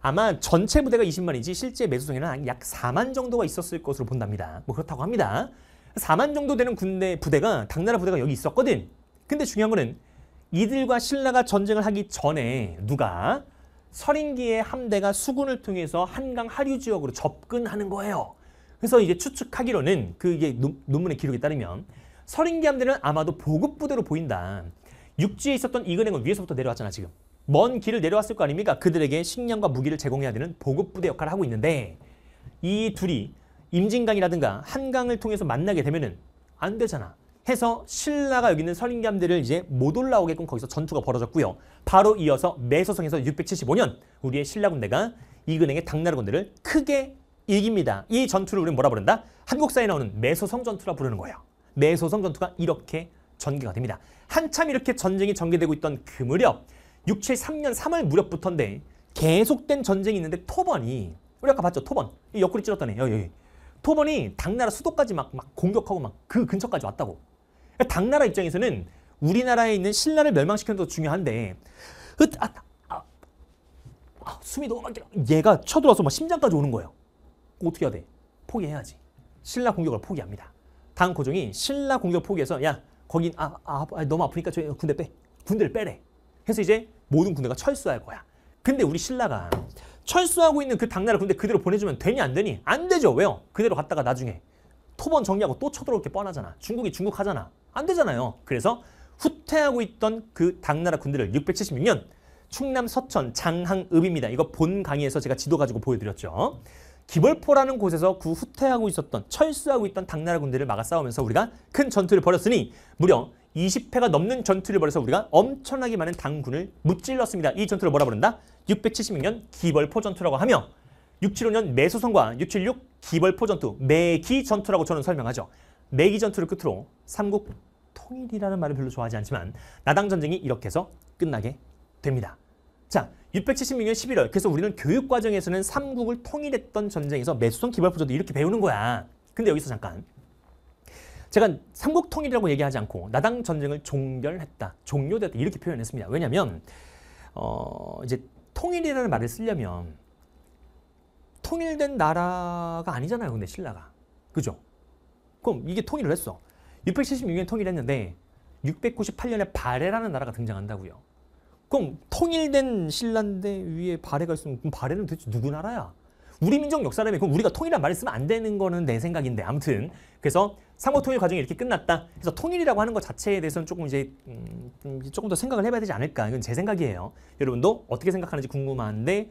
아마 전체 부대가 20만이지 실제 매수성에는 약 4만 정도가 있었을 것으로 본답니다. 뭐 그렇다고 합니다. 4만 정도 되는 군대 부대가 당나라 부대가 여기 있었거든. 근데 중요한 거는 이들과 신라가 전쟁을 하기 전에 누가 설인기의 함대가 수군을 통해서 한강 하류 지역으로 접근하는 거예요. 그래서 이제 추측하기로는 그 이게 논문의 기록에 따르면 설인기 함대는 아마도 보급 부대로 보인다. 육지에 있었던 이근행은 위에서부터 내려왔잖아 지금. 먼 길을 내려왔을 거 아닙니까? 그들에게 식량과 무기를 제공해야 되는 보급 부대 역할을 하고 있는데 이 둘이 임진강이라든가 한강을 통해서 만나게 되면은 안 되잖아. 해서 신라가 여기 있는 설인감대를 이제 못 올라오게끔 거기서 전투가 벌어졌고요. 바로 이어서 매소성에서 675년 우리의 신라 군대가 이근행의 당나라 군대를 크게 이깁니다. 이 전투를 우리는 뭐라 부른다? 한국사에 나오는 매소성 전투라 부르는 거예요. 매소성 전투가 이렇게 전개가 됩니다. 한참 이렇게 전쟁이 전개되고 있던 그 무렵 673년 3월 무렵부터인데 계속된 전쟁이 있는데 토번이 우리 아까 봤죠? 토번. 이 옆구리 찔렀다네. 여기, 여기. 토번이 당나라 수도까지 막, 막 공격하고 막 그 근처까지 왔다고. 그러니까 당나라 입장에서는 우리나라에 있는 신라를 멸망시키는 것도 중요한데 으, 그 아, 아, 아, 숨이 너무 막혀 얘가 쳐들어서 막 심장까지 오는 거예요. 어떻게 해야 돼? 포기해야지. 신라 공격을 포기합니다. 당 고종이 신라 공격 포기해서 야 거긴 아, 아, 아 너무 아프니까 저 군대 빼. 군대를 빼래. 해서 이제 모든 군대가 철수할 거야. 근데 우리 신라가 철수하고 있는 그 당나라 군대 그대로 보내주면 되니 안 되니? 안 되죠. 왜요? 그대로 갔다가 나중에 토번 정리하고 또 쳐들어올 게 뻔하잖아. 중국이 중국 하잖아. 안 되잖아요. 그래서 후퇴하고 있던 그 당나라 군대를 676년 충남 서천 장항읍입니다. 이거 본 강의에서 제가 지도 가지고 보여드렸죠. 기벌포라는 곳에서 그 후퇴하고 있었던 철수하고 있던 당나라 군대를 막아 싸우면서 우리가 큰 전투를 벌였으니 무려 20회가 넘는 전투를 벌여서 우리가 엄청나게 많은 당군을 무찔렀습니다. 이 전투를 뭐라 부른다? 676년 기벌포 전투라고 하며 675년 매소성과 676 기벌포 전투, 매기 전투라고 저는 설명하죠. 내기 전투를 끝으로 삼국 통일이라는 말을 별로 좋아하지 않지만 나당 전쟁이 이렇게 해서 끝나게 됩니다. 자, 676년 11월 그래서 우리는 교육 과정에서는 삼국을 통일했던 전쟁에서 매수성 기발포조도 이렇게 배우는 거야. 근데 여기서 잠깐 제가 삼국 통일이라고 얘기하지 않고 나당 전쟁을 종결했다, 종료됐다 이렇게 표현했습니다. 왜냐하면 어, 이제 통일이라는 말을 쓰려면 통일된 나라가 아니잖아요. 근데 신라가 그죠? 그럼 이게 통일을 했어. 676년 통일했는데 698년에 바레라는 나라가 등장한다고요. 그럼 통일된 신란대 위에 바레가 있으면 그럼 바레는 도대체 누구 나라야? 우리 민족 역사라면 그럼 우리가 통일한 말을 쓰면 안 되는 거는 내 생각인데 아무튼 그래서 상호 통일 과정이 이렇게 끝났다. 그래서 통일이라고 하는 것 자체에 대해서는 조금 이제 음, 조금 더 생각을 해봐야 되지 않을까. 이건 제 생각이에요. 여러분도 어떻게 생각하는지 궁금한데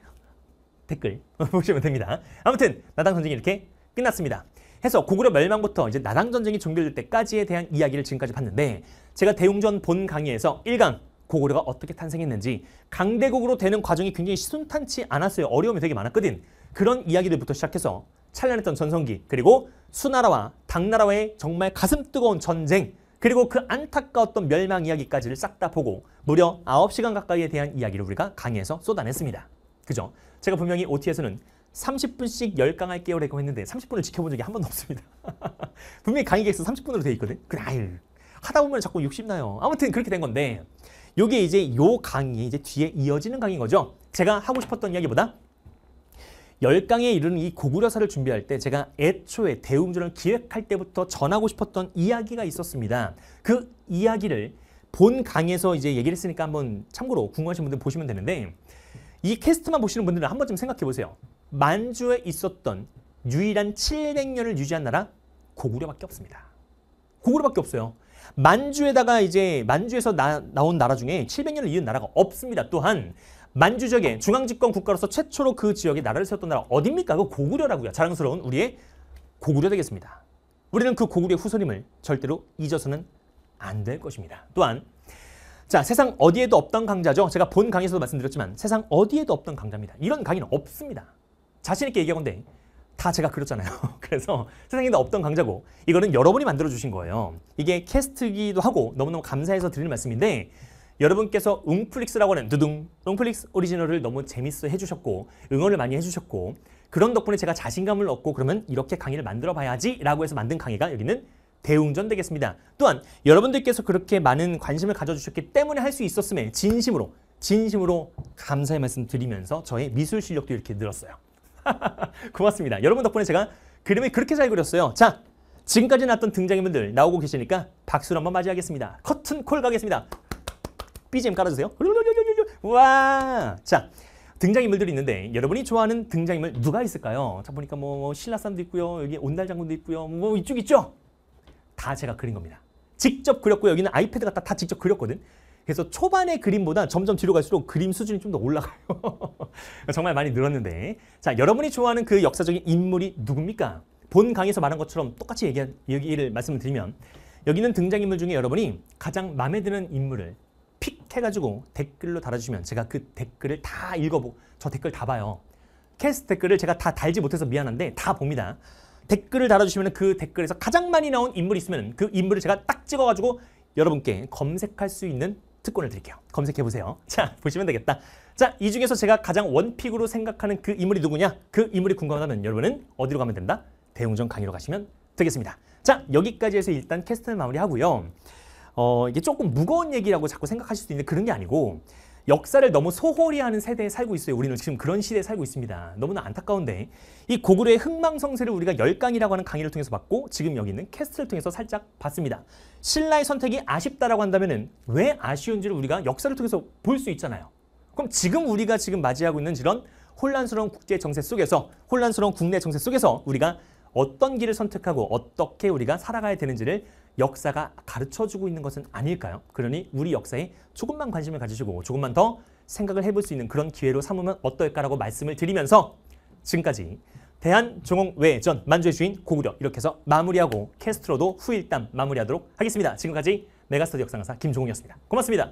댓글 보시면 됩니다. 아무튼 나당 전쟁이 이렇게 끝났습니다. 해서 고구려 멸망부터 이제 나당 전쟁이 종결될 때까지에 대한 이야기를 지금까지 봤는데 제가 대웅전 본 강의에서 1강 고구려가 어떻게 탄생했는지 강대국으로 되는 과정이 굉장히 순탄치 않았어요. 어려움이 되게 많았거든. 그런 이야기들부터 시작해서 찬란했던 전성기 그리고 수나라와 당나라와의 정말 가슴 뜨거운 전쟁 그리고 그 안타까웠던 멸망 이야기까지를 싹 다 보고 무려 9시간 가까이에 대한 이야기를 우리가 강의에서 쏟아냈습니다. 그죠? 제가 분명히 OT에서는 30분씩 10강 할게요 라고 했는데 30분을 지켜본 적이 한 번도 없습니다. 분명히 강의 계획서 30분으로 돼 있거든. 그래 아유, 하다 보면 자꾸 욕심나요. 아무튼 그렇게 된 건데 요게 이제 요 강의 이제 뒤에 이어지는 강의인 거죠. 제가 하고 싶었던 이야기보다 10강에 이르는 이 고구려사를 준비할 때 제가 애초에 대웅전을 기획할 때부터 전하고 싶었던 이야기가 있었습니다. 그 이야기를 본 강에서 이제 얘기를 했으니까 한번 참고로 궁금하신 분들 보시면 되는데 이 캐스트만 보시는 분들은 한 번쯤 생각해 보세요. 만주에 있었던 유일한 700년을 유지한 나라 고구려밖에 없습니다. 고구려밖에 없어요. 만주에다가 이제 만주에서 나, 나온 나라 중에 700년을 이은 나라가 없습니다. 또한 만주 지역 중앙집권 국가로서 최초로 그 지역에 나라를 세웠던 나라 어딥니까? 그 고구려라고요. 자랑스러운 우리의 고구려 되겠습니다. 우리는 그 고구려의 후손임을 절대로 잊어서는 안 될 것입니다. 또한 자 세상 어디에도 없던 강자죠. 제가 본 강의에서도 말씀드렸지만 세상 어디에도 없던 강자입니다. 이런 강의는 없습니다. 자신 있게 얘기하건데 다 제가 그렸잖아요. 그래서 세상에도 없던 강자고 이거는 여러분이 만들어 주신 거예요. 이게 캐스트기도 하고 너무너무 감사해서 드리는 말씀인데 여러분께서 웅플릭스라고 하는 두둥 웅플릭스 오리지널을 너무 재밌어 해주셨고 응원을 많이 해주셨고 그런 덕분에 제가 자신감을 얻고 그러면 이렇게 강의를 만들어 봐야지 라고 해서 만든 강의가 여기는 대웅전 되겠습니다. 또한 여러분들께서 그렇게 많은 관심을 가져주셨기 때문에 할 수 있었음에 진심으로 진심으로 감사의 말씀 드리면서 저의 미술 실력도 이렇게 늘었어요. 고맙습니다. 여러분 덕분에 제가 그림을 그렇게 잘 그렸어요. 자, 지금까지 나왔던 등장인물들 나오고 계시니까 박수로 한번 맞이하겠습니다. 커튼콜 가겠습니다. BGM 깔아주세요. 와! 자, 등장인물들이 있는데 여러분이 좋아하는 등장인물 누가 있을까요? 자, 보니까 뭐, 뭐 신라 사람도 있고요. 여기 온달 장군도 있고요. 뭐 이쪽 있죠? 다 제가 그린 겁니다. 직접 그렸고 여기는 아이패드 갖다 다 직접 그렸거든. 그래서 초반의 그림보다 점점 뒤로 갈수록 그림 수준이 좀 더 올라가요. 정말 많이 늘었는데 자 여러분이 좋아하는 그 역사적인 인물이 누굽니까? 본 강의에서 말한 것처럼 똑같이 얘기한, 얘기를 말씀을 드리면 여기는 등장인물 중에 여러분이 가장 마음에 드는 인물을 픽 해가지고 댓글로 달아주시면 제가 그 댓글을 다 읽어보고 저 댓글 다 봐요. 캐스트 댓글을 제가 다 달지 못해서 미안한데 다 봅니다. 댓글을 달아주시면 그 댓글에서 가장 많이 나온 인물이 있으면 그 인물을 제가 딱 찍어가지고 여러분께 검색할 수 있는 특권을 드릴게요. 검색해보세요. 자, 보시면 되겠다. 자, 이 중에서 제가 가장 원픽으로 생각하는 그 인물이 누구냐? 그 인물이 궁금하다면 여러분은 어디로 가면 된다? 대웅전 강의로 가시면 되겠습니다. 자, 여기까지 해서 일단 캐스트는 마무리하고요. 어, 이게 조금 무거운 얘기라고 자꾸 생각하실 수 있는 데 그런 게 아니고 역사를 너무 소홀히 하는 세대에 살고 있어요. 우리는 지금 그런 시대에 살고 있습니다. 너무나 안타까운데 이 고구려의 흥망성쇠를 우리가 열강이라고 하는 강의를 통해서 봤고 지금 여기 있는 캐스트를 통해서 살짝 봤습니다. 신라의 선택이 아쉽다라고 한다면 은왜 아쉬운지를 우리가 역사를 통해서 볼 수 있잖아요. 그럼 지금 우리가 지금 맞이하고 있는 이런 혼란스러운 국제 정세 속에서 혼란스러운 국내 정세 속에서 우리가 어떤 길을 선택하고 어떻게 우리가 살아가야 되는지를 역사가 가르쳐주고 있는 것은 아닐까요? 그러니 우리 역사에 조금만 관심을 가지시고 조금만 더 생각을 해볼 수 있는 그런 기회로 삼으면 어떨까라고 말씀을 드리면서 지금까지 대한종홍외전 만주의 주인 고구려 이렇게 해서 마무리하고 캐스트로도 후일담 마무리하도록 하겠습니다. 지금까지 메가스터디 역사 강사 김종훈이었습니다. 고맙습니다.